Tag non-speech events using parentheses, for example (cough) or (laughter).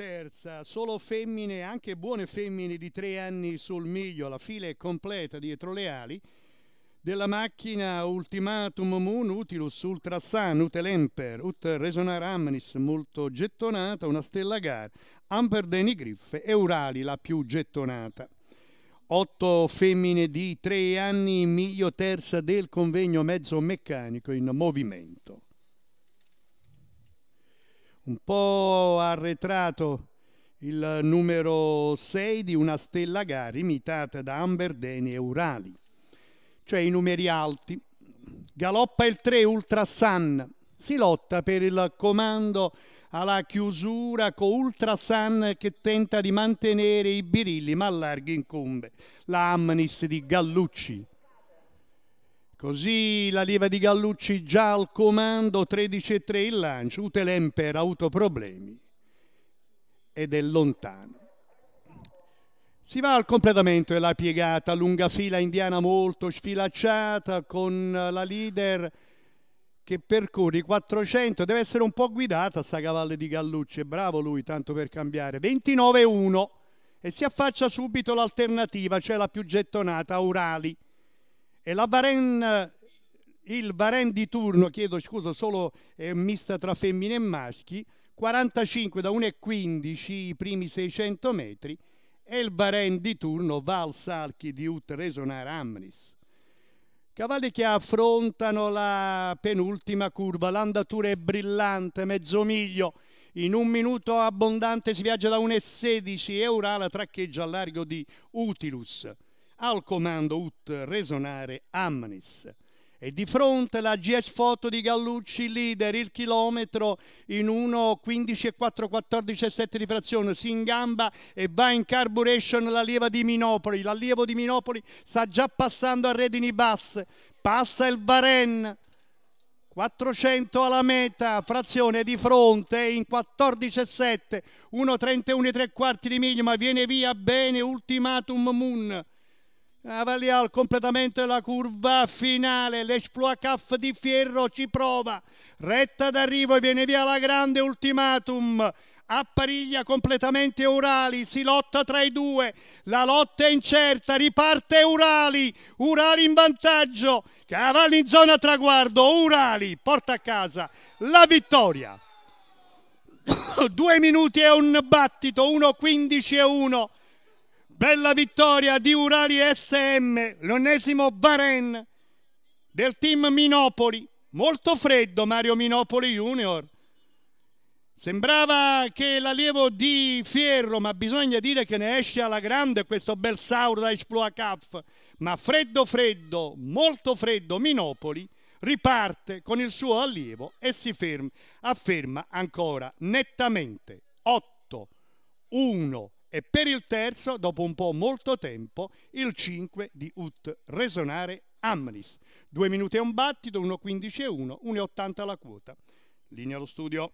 terza, solo femmine, anche buone femmine di tre anni sul miglio, la fila è completa dietro le ali della macchina Ultimatum Moon Utilus Ultrasan Utelemper Ut Resonar Amnis molto gettonata, una stella gara, Amber Deni Griff e Urali la più gettonata. Otto femmine di tre anni, miglio terza del convegno mezzo meccanico in movimento un po' arretrato il numero 6 di una stella gara imitata da Amberdeni e Urali, cioè i numeri alti. Galoppa il 3 Ultra Sun, si lotta per il comando alla chiusura con Ultra Sun che tenta di mantenere i birilli ma allarghi incombe la Amnis di Gallucci. Così la leva di Gallucci già al comando, 13.3 il lancio, Utelemper ha avuto problemi ed è lontano. Si va al completamento della piegata, lunga fila indiana molto sfilacciata con la leader che percorre i 400, deve essere un po' guidata sta cavalle di Gallucci, bravo lui tanto per cambiare, 29-1 e si affaccia subito l'alternativa, cioè la più gettonata, Urali. E la Bahrain, il Baren di turno, chiedo scusa, solo eh, mista tra femmine e maschi, 45 da 1,15 i primi 600 metri e il Baren di turno va al Salchi di Ut Resonar Amnis. Cavalli che affrontano la penultima curva, l'andatura è brillante, mezzo miglio, in un minuto abbondante si viaggia da 1,16 e Urala traccheggia al largo di Utilus al comando UT resonare Amnis. E di fronte la GS foto di Gallucci, leader, il chilometro in 1.15 e 4.14 e 7 di frazione, si ingamba e va in carburation l'allievo di Minopoli. L'allievo di Minopoli sta già passando a Redini basse, passa il Baren. 400 alla meta, frazione di fronte in 14,7, 1,31 e 3 quarti di miglio, ma viene via bene Ultimatum Moon. Avalià al completamento della curva finale, l'Esploit di Fierro ci prova, retta d'arrivo e viene via la grande ultimatum, appariglia completamente Urali, si lotta tra i due, la lotta è incerta, riparte Urali, Urali in vantaggio, Cavalli in zona traguardo, Urali porta a casa la vittoria. (coughs) due minuti e un battito, 1-15 e 1. Bella vittoria di Urali SM, l'ennesimo Baren del team Minopoli. Molto freddo Mario Minopoli Junior. Sembrava che l'allievo di Fierro, ma bisogna dire che ne esce alla grande questo bel Sauro da Esploa Cup. Ma freddo freddo, molto freddo Minopoli riparte con il suo allievo e si ferma, afferma ancora nettamente 8, 1, e per il terzo, dopo un po' molto tempo, il 5 di Ut Resonare Amnis. Due minuti e un battito, 1,15 e 1, 1,80 la quota. Linea allo studio.